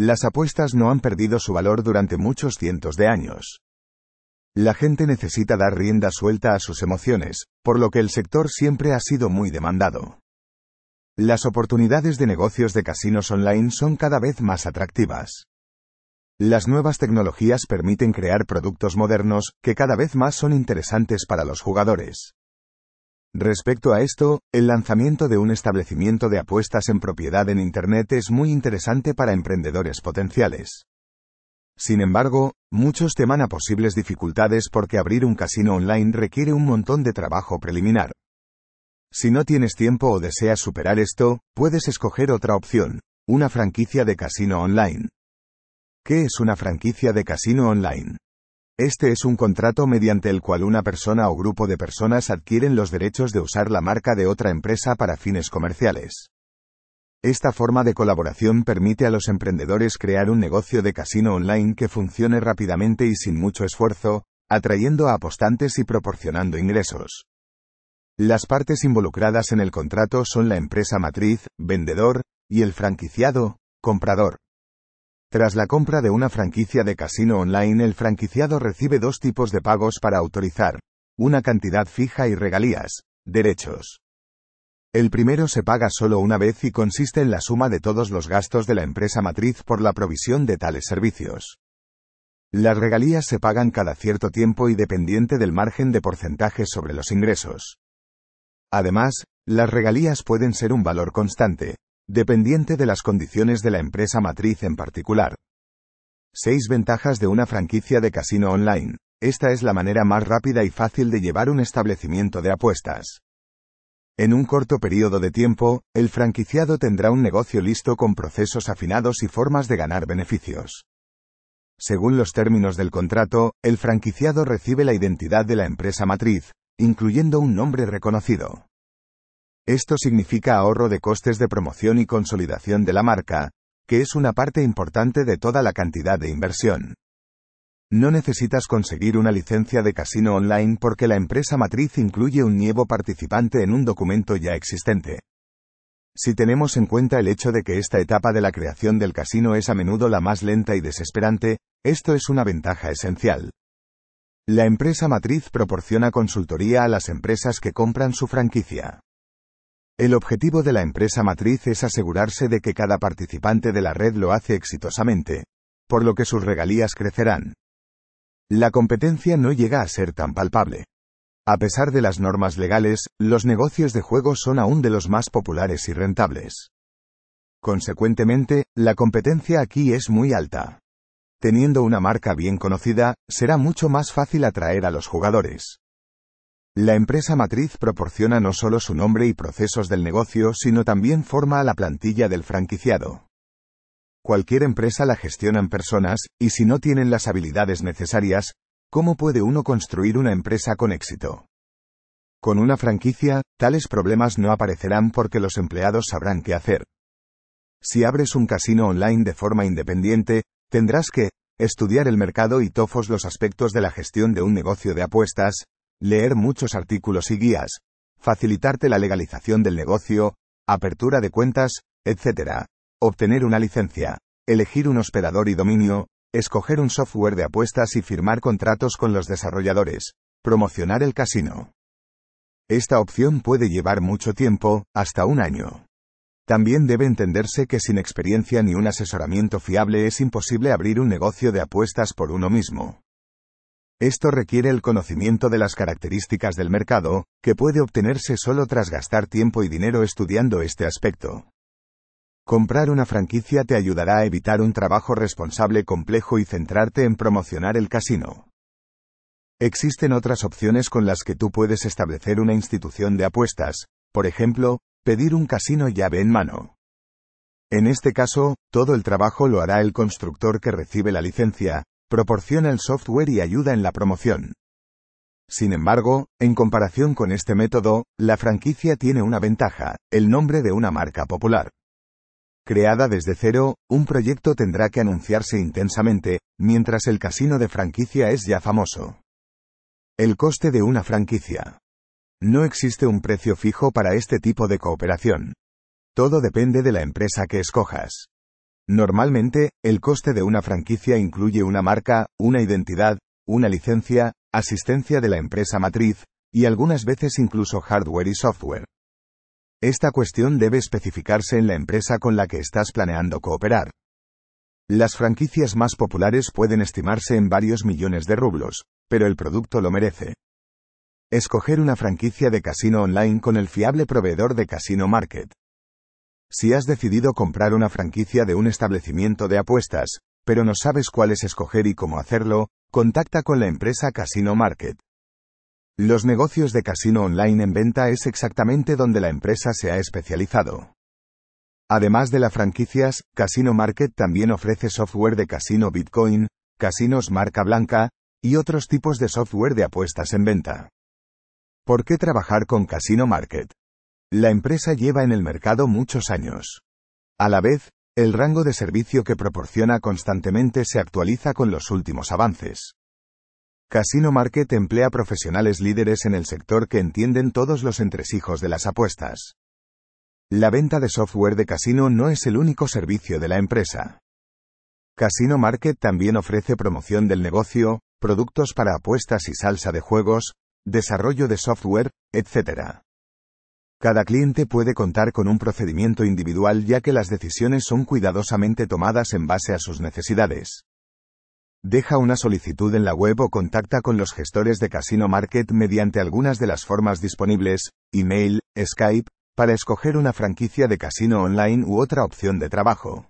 Las apuestas no han perdido su valor durante muchos cientos de años. La gente necesita dar rienda suelta a sus emociones, por lo que el sector siempre ha sido muy demandado. Las oportunidades de negocios de casinos online son cada vez más atractivas. Las nuevas tecnologías permiten crear productos modernos, que cada vez más son interesantes para los jugadores. Respecto a esto, el lanzamiento de un establecimiento de apuestas en propiedad en Internet es muy interesante para emprendedores potenciales. Sin embargo, muchos teman a posibles dificultades porque abrir un casino online requiere un montón de trabajo preliminar. Si no tienes tiempo o deseas superar esto, puedes escoger otra opción, una franquicia de casino online. ¿Qué es una franquicia de casino online? Este es un contrato mediante el cual una persona o grupo de personas adquieren los derechos de usar la marca de otra empresa para fines comerciales. Esta forma de colaboración permite a los emprendedores crear un negocio de casino online que funcione rápidamente y sin mucho esfuerzo, atrayendo a apostantes y proporcionando ingresos. Las partes involucradas en el contrato son la empresa matriz, vendedor, y el franquiciado, comprador. Tras la compra de una franquicia de casino online, el franquiciado recibe dos tipos de pagos para autorizar. Una cantidad fija y regalías, derechos. El primero se paga solo una vez y consiste en la suma de todos los gastos de la empresa matriz por la provisión de tales servicios. Las regalías se pagan cada cierto tiempo y dependiente del margen de porcentaje sobre los ingresos. Además, las regalías pueden ser un valor constante, dependiente de las condiciones de la empresa matriz en particular. Seis ventajas de una franquicia de casino online. Esta es la manera más rápida y fácil de llevar un establecimiento de apuestas. En un corto periodo de tiempo, el franquiciado tendrá un negocio listo con procesos afinados y formas de ganar beneficios. Según los términos del contrato, el franquiciado recibe la identidad de la empresa matriz, incluyendo un nombre reconocido. Esto significa ahorro de costes de promoción y consolidación de la marca, que es una parte importante de toda la cantidad de inversión. No necesitas conseguir una licencia de casino online porque la empresa matriz incluye un nuevo participante en un documento ya existente. Si tenemos en cuenta el hecho de que esta etapa de la creación del casino es a menudo la más lenta y desesperante, esto es una ventaja esencial. La empresa matriz proporciona consultoría a las empresas que compran su franquicia. El objetivo de la empresa matriz es asegurarse de que cada participante de la red lo hace exitosamente, por lo que sus regalías crecerán. La competencia no llega a ser tan palpable. A pesar de las normas legales, los negocios de juego son aún de los más populares y rentables. Consecuentemente, la competencia aquí es muy alta. Teniendo una marca bien conocida, será mucho más fácil atraer a los jugadores. La empresa matriz proporciona no solo su nombre y procesos del negocio, sino también forma a la plantilla del franquiciado. Cualquier empresa la gestionan personas, y si no tienen las habilidades necesarias, ¿cómo puede uno construir una empresa con éxito? Con una franquicia, tales problemas no aparecerán porque los empleados sabrán qué hacer. Si abres un casino online de forma independiente, tendrás que, estudiar el mercado y tofos los aspectos de la gestión de un negocio de apuestas, leer muchos artículos y guías, facilitarte la legalización del negocio, apertura de cuentas, etc. Obtener una licencia, elegir un hospedador y dominio, escoger un software de apuestas y firmar contratos con los desarrolladores, promocionar el casino. Esta opción puede llevar mucho tiempo, hasta un año. También debe entenderse que sin experiencia ni un asesoramiento fiable es imposible abrir un negocio de apuestas por uno mismo. Esto requiere el conocimiento de las características del mercado, que puede obtenerse solo tras gastar tiempo y dinero estudiando este aspecto. Comprar una franquicia te ayudará a evitar un trabajo responsable complejo y centrarte en promocionar el casino. Existen otras opciones con las que tú puedes establecer una institución de apuestas, por ejemplo, pedir un casino llave en mano. En este caso, todo el trabajo lo hará el constructor que recibe la licencia, proporciona el software y ayuda en la promoción. Sin embargo, en comparación con este método, la franquicia tiene una ventaja, el nombre de una marca popular. Creada desde cero, un proyecto tendrá que anunciarse intensamente, mientras el casino de franquicia es ya famoso. El coste de una franquicia. No existe un precio fijo para este tipo de cooperación. Todo depende de la empresa que escojas. Normalmente, el coste de una franquicia incluye una marca, una identidad, una licencia, asistencia de la empresa matriz, y algunas veces incluso hardware y software. Esta cuestión debe especificarse en la empresa con la que estás planeando cooperar. Las franquicias más populares pueden estimarse en varios millones de rublos, pero el producto lo merece. Escoger una franquicia de casino online con el fiable proveedor de Casino Market. Si has decidido comprar una franquicia de un establecimiento de apuestas, pero no sabes cuál es escoger y cómo hacerlo, contacta con la empresa Casino Market. Los negocios de casino online en venta es exactamente donde la empresa se ha especializado. Además de las franquicias, Casino Market también ofrece software de casino Bitcoin, casinos marca blanca, y otros tipos de software de apuestas en venta. ¿Por qué trabajar con Casino Market? La empresa lleva en el mercado muchos años. A la vez, el rango de servicio que proporciona constantemente se actualiza con los últimos avances. Casino Market emplea profesionales líderes en el sector que entienden todos los entresijos de las apuestas. La venta de software de casino no es el único servicio de la empresa. Casino Market también ofrece promoción del negocio, productos para apuestas y salsa de juegos, desarrollo de software, etc. Cada cliente puede contar con un procedimiento individual ya que las decisiones son cuidadosamente tomadas en base a sus necesidades. Deja una solicitud en la web o contacta con los gestores de Casino Market mediante algunas de las formas disponibles, email, Skype, para escoger una franquicia de casino online u otra opción de trabajo.